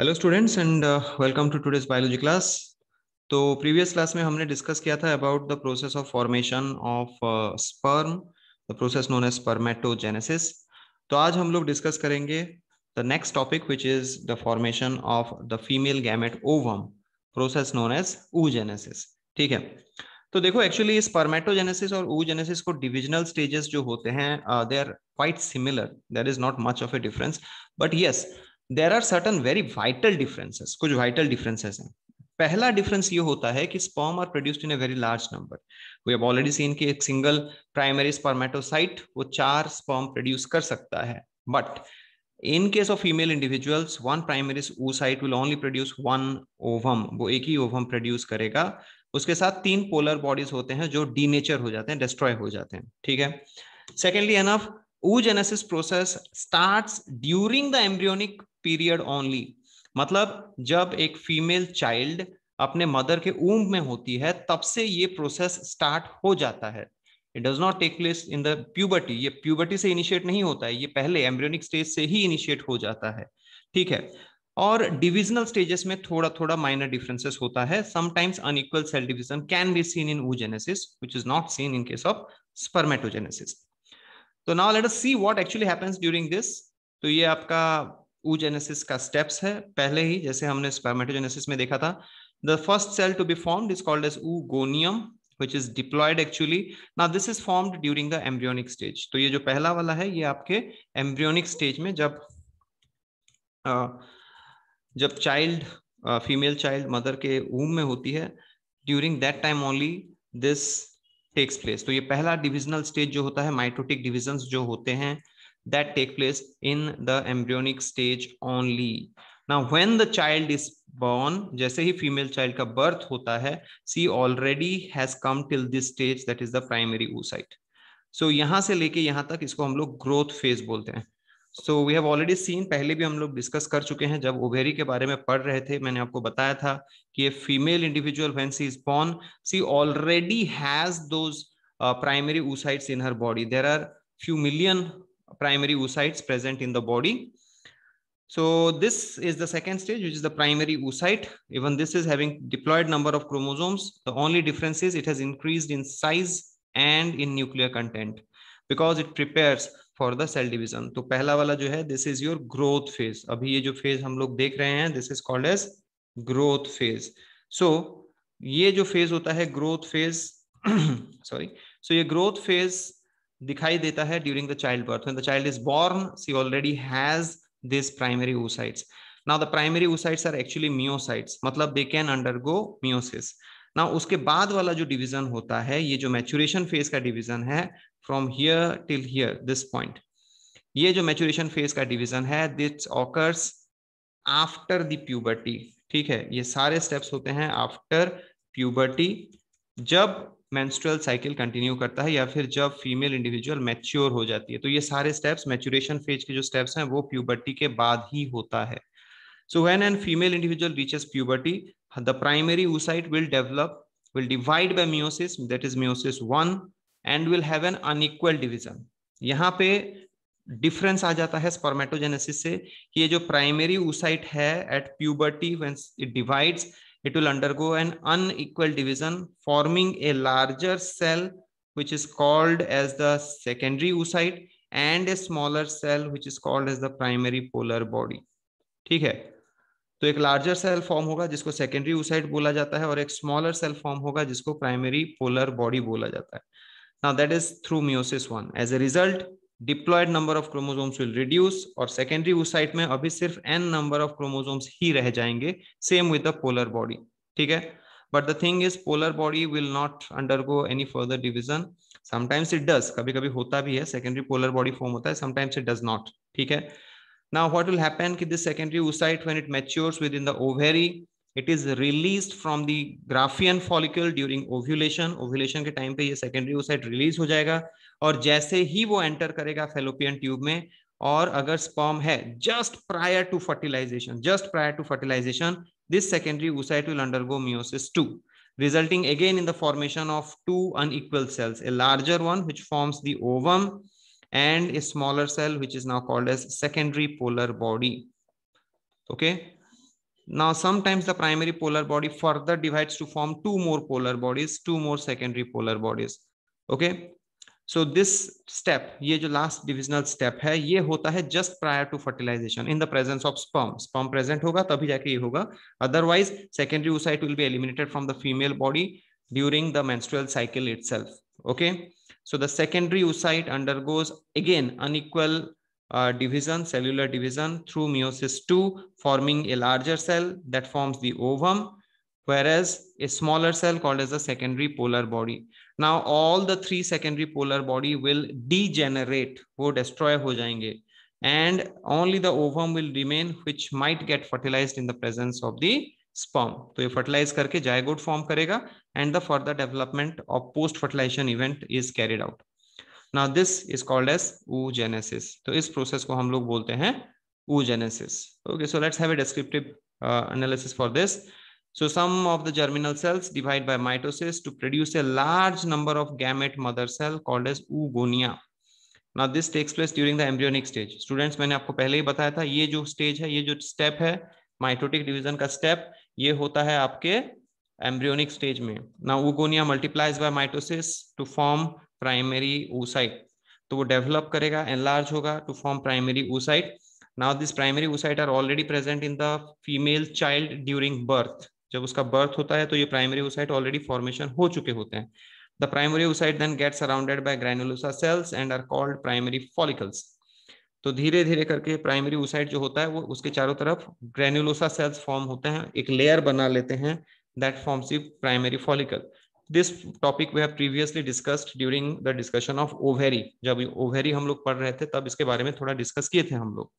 Hello students and welcome to today's biology class तो previous class में हमने discuss किया था about the process of formation of sperm the process known as spermatogenesis तो आज हम लोग डिस्कस करेंगे the next topic which is the formation of the female gamete ovum process known as oogenesis ठीक है तो देखो एक्चुअली स्पर्मेटोजेनेसिस और ऊजेनेसिस को डिविजनल स्टेजेस जो होते हैं they are quite similar there is not much of a difference but yes there are certain very vital differences कुछ वाइटल डिफरेंसेस हैं पहला डिफरेंस ये होता है कि sperm are produced in a very large number we have already seen कि एक single primary spermatocyte वो चार स्पॉम प्रोड्यूस कर सकता है but in case of female individuals one primary oocyte will only produce one ovum वो एक ही ovum produce करेगा उसके साथ तीन पोलर बॉडीज होते हैं जो डीनेचर हो जाते हैं डिस्ट्रॉय हो जाते हैं ठीक है secondly enough oogenesis process starts during the embryonic period only मतलब जब एक फीमेल चाइल्ड अपने मदर के ऊम में होती है तब से ये प्रोसेस स्टार्ट हो जाता है it does not take place in the puberty ये प्यूबर्टी से इनिशिएट नहीं होता है ये पहले एम्ब्रियोनिक स्टेज से ही इनिशिएट हो जाता है ठीक है और डिविजनल स्टेजेस में थोड़ा थोड़ा माइनर डिफरेंसेस होता है sometimes unequal cell division can be seen in oogenesis which is not seen in case of spermatogenesis तो now let us see what actually happens during this तो ये आपका ऊजेनेसिस का स्टेप्स है पहले ही जैसे हमने स्पर्मेटोजेनेसिस में देखा था the first cell to be form is called as oogonium which is deployed actually now this is formed during the embryonic stage तो ये जो पहला वाला है ये आपके embryonic stage में जब जब चाइल्ड फीमेल चाइल्ड मदर के ऊम में होती है during that time only this takes place तो ये पहला डिविजनल स्टेज जो होता है माइटोटिक डिविजन जो होते हैं that take place in the embryonic stage only. Now, when the child is born, jaise hi female child ka birth hota hai she already has come till this stage that is the primary oocyte. So yahan se leke yahan tak isko hum log growth phase बोलते हैं. So we have already seen पहले भी हम लोग discuss कर चुके हैं जब ओवेरी के बारे में पढ़ रहे थे मैंने आपको बताया था कि ये female individual when she is born she already has those primary oocytes in her body there are few million primary oocytes present in the body. So this is the second stage, which is the primary oocyte. Even this is having deployed number of chromosomes. The only difference is it has increased in size and in nuclear content because it prepares for the cell division. So, पहला वाला जो है phase. Is your growth phase. अभी ये जो phase हम लोग देख रहे हैं growth phase. Called as growth phase. So ये जो phase होता है ग्रोथ फेज सॉरी ये दिखाई देता है during the child birth the child is born she already has this primary oocytes now the primary oocytes are actually meiocytes myocytes मतलब they can undergo meiosis now उसके बाद वाला जो डिवीजन होता है ये जो मैचुरेशन फेज का डिवीजन है from here till here this point ये जो मैचुरेशन फेज का डिवीजन है this occurs after the puberty ठीक है ये सारे स्टेप्स होते हैं आफ्टर प्यूबर्टी जब मेंस्ट्रुअल साइकिल कंटिन्यू करता है या फिर जब फीमेल इंडिविजुअल मैच्योर हो जाती है तो ये सारे स्टेप्स मैच्योरेशन फेज के जो स्टेप्स हैं वो प्यूबर्टी के बाद ही होता है so when an female individual reaches puberty the primary oocyte will develop will divide by meiosis that is meiosis 1 and will have an unequal division यहाँ पे डिफरेंस आ जाता है स्पर्मेटोजेनेसिस से कि ये जो प्राइमरी ऊसाइट है at puberty when it divides it will undergo an unequal division forming a larger cell which is called as the secondary oocyte and a smaller cell which is called as the primary polar body theek hai तो एक larger cell form होगा जिसको secondary oocyte बोला जाता है और एक smaller cell form होगा जिसको प्राइमरी पोलर बॉडी बोला जाता है now that is through meiosis 1 as a result diploid number of chromosomes will reduce और सेकेंडरी oocyte में अभी सिर्फ एन नंबर ऑफ क्रोमोजोम्स ही रह जाएंगे same with the polar body ठीक है but the thing is polar body will not undergo any further division sometimes it does कभी कभी होता भी है सेकेंडरी पोलर बॉडी फॉर्म होता है समटाइम्स इट डज नॉट ठीक है now now what will happen ki this secondary when it matures within the ovary it is released from the graphene follicle during ovulation ovulation ke time pe ye secondary oocyte release ho jayega aur jaise he wo enter karega fallopian tube mein aur agar sperm hai just prior to fertilization just prior to fertilization this secondary oocyte will undergo meiosis 2 resulting again in the formation of two unequal cells a larger one which forms the ovum and a smaller cell which is now called as secondary polar body okay now, sometimes the primary polar body further divides to form two more polar bodies, two more secondary polar bodies. Okay. So this step, ये जो last divisional step है ये होता है just prior to fertilization in the presence of sperm. Sperm present होगा तभी जाके ये होगा Otherwise, secondary oocyte will be eliminated from the female body during the menstrual cycle itself. Okay. So the secondary oocyte undergoes again unequal uh, division, cellular division through meiosis 2, forming a larger cell that forms the ovum, whereas a smaller cell called as the secondary polar body. Now, all the three secondary polar body will degenerate, wo destroy ho jayenge, and only the ovum will remain, which might get fertilized in the presence of the sperm. So, ये fertilize karke zygote form karega, and the further development of post fertilization event is carried out. ना this is called as oogenesis तो इस process को हम लोग बोलते हैं oogenesis okay so let's have a descriptive uh, analysis for this so some of the germinal cells divide by mitosis to produce a large number of gamete mother cell called as oogonia now this takes place during the embryonic stage students मैंने आपको पहले ही बताया था ये जो stage है ये जो step है माइटोटिक डिवीजन का step ये होता है आपके एम्ब्रियोनिक स्टेज में ना oogonia multiplies by mitosis to form primary oocyte तो वो डेवलप करेगा एनलार्ज होगा to form primary oocyte now this primary oocyte are already present in the female child during birth जब उसका बर्थ होता है तो ये प्राइमरी ओसाइट ऑलरेडी फॉर्मेशन हो चुके होते हैं the primary oocyte then get surrounded by granulosa cells and are called primary follicles तो धीरे धीरे करके प्राइमरी ओसाइट जो होता है वो उसके चारों तरफ ग्रैनुलोसा सेल्स फॉर्म होते हैं एक लेयर बना लेते हैं that forms primary follicle this topic we have previously discussed during the discussion of ovary जब ओवेरी हम लोग पढ़ रहे थे तब इसके बारे में थोड़ा डिस्कस किए थे हम लोग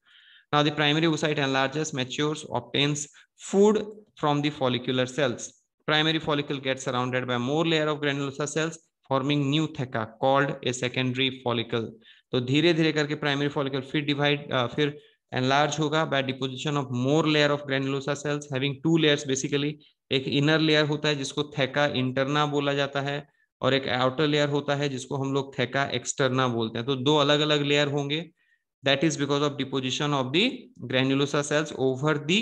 now the primary oocyte enlarges matures obtains food from the follicular cells primary follicle get surrounded by more layer of granulosa cells forming new theca called a secondary follicle तो धीरे धीरे करके प्राइमरी फॉलिकल फिर divide फिर enlarge होगा by deposition of more layer of granulosa cells having two layers basically एक inner layer होता है जिसको थेका इंटरना बोला जाता है और एक आउटर लेयर होता है जिसको हम लोग थेका एक्सटर्ना बोलते हैं तो दो अलग अलग लेयर होंगे that is because of deposition of the granulosa cells over the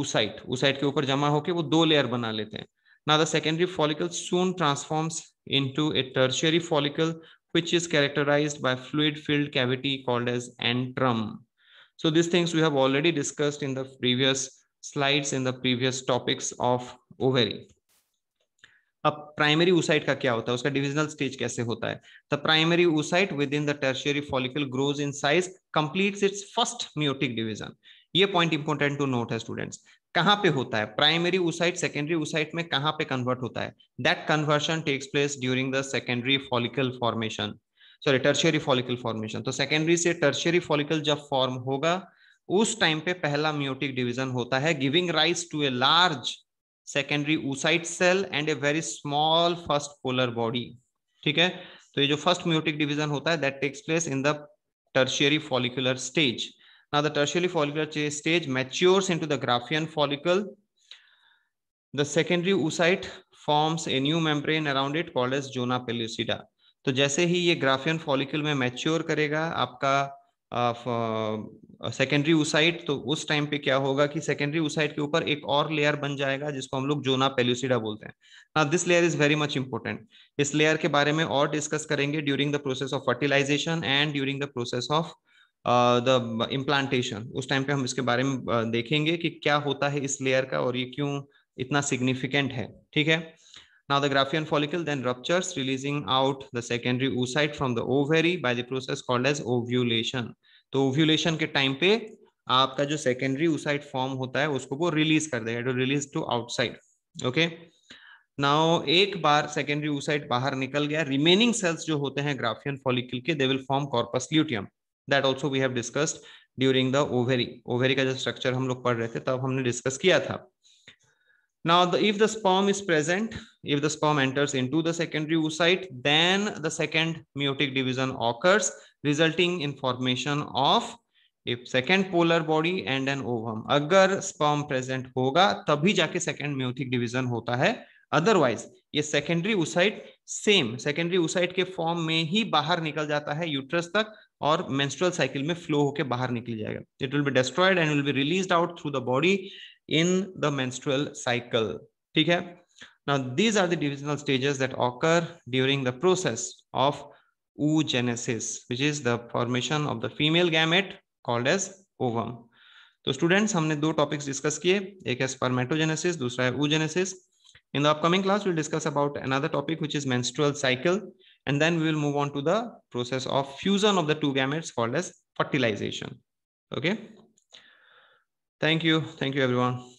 oocyte oocyte के ऊपर जमा होकर वो दो लेयर बना लेते हैं ना the secondary follicle soon transforms into a tertiary follicle which is characterize by fluid filled cavity called as antrum So these things we have already discussed in the previous slides in the previous topics of ovary. अब primary oocyte का क्या होता है उसका divisional stage कैसे होता है the primary oocyte within the tertiary follicle grows in size completes its first meiotic division ये पॉइंट इंपॉर्टेंट टू नोट है स्टूडेंट्स कहाँ पे होता है प्राइमरी ओसाइट सेकेंडरी ओसाइट में कहाँ पे कन्वर्ट होता है that conversion takes place during the secondary follicle formation sorry tertiary follicle formation तो सेकेंडरी से टर्शियरी फॉलिकल जब फॉर्म होगा उस टाइम पे पहला म्यूटिक डिवीजन होता है giving rise to a large secondary oocyte cell and a very small first polar body ठीक है तो ये जो फर्स्ट म्यूटिक डिवीजन होता है that takes place in the tertiary follicular stage now the tertiary follicular stage matures into the graphian follicle the secondary oocyte forms a new membrane around it called as zona pellucida तो जैसे ही ये Graafian follicle में mature करेगा आपका secondary oocyte तो उस time पे क्या होगा कि सेकेंडरी उसाइट के ऊपर एक और लेयर बन जाएगा जिसको हम लोग जोना पेल्यूसिडा बोलते हैं ना this layer is very much important इस लेयर के बारे में और डिस्कस करेंगे during the process of fertilization and during the process of the implantation उस टाइम पे हम इसके बारे में देखेंगे कि क्या होता है इस लेयर का और ये क्यों इतना सिग्निफिकेंट है ठीक है Now the graphene follicle then ruptures, releasing out the secondary oocyte from the ovary by the process called as ovulation. तो ओव्यूलेशन के टाइम पे आपका जो सेकेंडरी ओसाइट फॉर्म होता है उसको वो रिलीज कर देगा to release to outside okay now एक बार सेकेंडरी ओसाइट बाहर निकल गया रिमेनिंग सेल्स जो होते हैं ग्राफियन फॉलिकल के they will form corpus luteum that also we have discussed during the ovary ovary का जो स्ट्रक्चर हम लोग पढ़ रहे थे तब हमने डिस्कस किया था Now, the, if the sperm is present, if the sperm enters into the secondary oocyte, then the second meiotic division occurs, resulting in formation of एक second polar body and an ovum अगर sperm present होगा तभी जाके second म्योथिक division होता है otherwise ये secondary oocyte same secondary oocyte के form में ही बाहर निकल जाता है यूट्रस तक और मेंस्ट्रुअल साइकिल में फ्लो होकर बाहर निकल जाएगा it will be destroyed and will be release out through the body in the menstrual cycle. Okay? Now, these are the divisional stages that occur during the process of oogenesis, which is the formation of the female gamete called as ovum. students, students हमने दो topics discuss one is spermatogenesis, the other is oogenesis. In the upcoming class, we'll discuss about another topic, which is menstrual cycle. And then we will move on to the process of fusion of the two gametes called as fertilization. Okay. Thank you. Thank you, everyone.